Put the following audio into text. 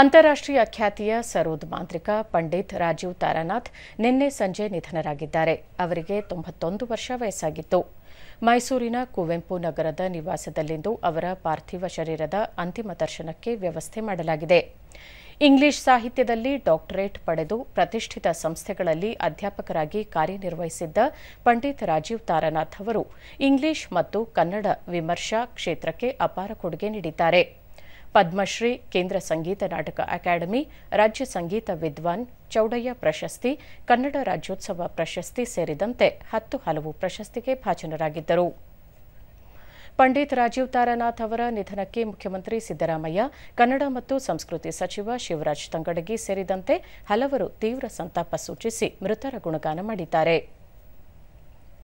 ಅಂತಾರಾಷ್ಟೀಯ ಖ್ಯಾತಿಯ ಸರೋದ್ ಮಾಂತ್ರಿಕ ಪಂಡಿತ್ ರಾಜೀವ್ ತಾರಾನಾಥ್ ನಿನ್ನೆ ಸಂಜೆ ನಿಧನರಾಗಿದ್ದಾರೆ ಅವರಿಗೆ ತೊಂಬತ್ತೊಂದು ವರ್ಷ ವಯಸ್ಸಾಗಿತ್ತು ಮೈಸೂರಿನ ಕುವೆಂಪು ನಗರದ ನಿವಾಸದಲ್ಲಿಂದು ಅವರ ಪಾರ್ಥಿವ ಶರೀರದ ಅಂತಿಮ ದರ್ಶನಕ್ಕೆ ವ್ಯವಸ್ಥೆ ಮಾಡಲಾಗಿದೆ ಇಂಗ್ಲಿಷ್ ಸಾಹಿತ್ಯದಲ್ಲಿ ಡಾಕ್ಟರೇಟ್ ಪಡೆದು ಪ್ರತಿಷ್ಠಿತ ಸಂಸ್ಥೆಗಳಲ್ಲಿ ಅಧ್ಯಾಪಕರಾಗಿ ಕಾರ್ಯನಿರ್ವಹಿಸಿದ್ದ ಪಂಡಿತ್ ರಾಜೀವ್ ತಾರಾನಾಥ್ ಅವರು ಇಂಗ್ಲಿಷ್ ಮತ್ತು ಕನ್ನಡ ವಿಮರ್ಶಾ ಕ್ಷೇತ್ರಕ್ಕೆ ಅಪಾರ ಕೊಡುಗೆ ನೀಡಿದ್ದಾರೆ ಪದ್ಮಶ್ರೀ ಕೇಂದ್ರ ಸಂಗೀತ ನಾಟಕ ಅಕಾಡೆಮಿ ರಾಜ್ಯ ಸಂಗೀತ ವಿದ್ವಾನ್ ಚೌಡಯ್ಯ ಪ್ರಶಸ್ತಿ ಕನ್ನಡ ರಾಜ್ಯೋತ್ಸವ ಪ್ರಶಸ್ತಿ ಸೇರಿದಂತೆ ಹತ್ತು ಹಲವು ಪ್ರಶಸ್ತಿಗೆ ಭಾಜನರಾಗಿದ್ದರು ಪಂಡಿತ್ ರಾಜೀವ್ ತಾರಾನಾಥ್ ಅವರ ನಿಧನಕ್ಕೆ ಮುಖ್ಯಮಂತ್ರಿ ಸಿದ್ದರಾಮಯ್ಯ ಕನ್ನಡ ಮತ್ತು ಸಂಸ್ಕೃತಿ ಸಚಿವ ಶಿವರಾಜ್ ತಂಗಡಗಿ ಸೇರಿದಂತೆ ಹಲವರು ತೀವ್ರ ಸಂತಾಪ ಸೂಚಿಸಿ ಮೃತರ ಗುಣಗಾನ ಮಾಡಿದ್ದಾರೆ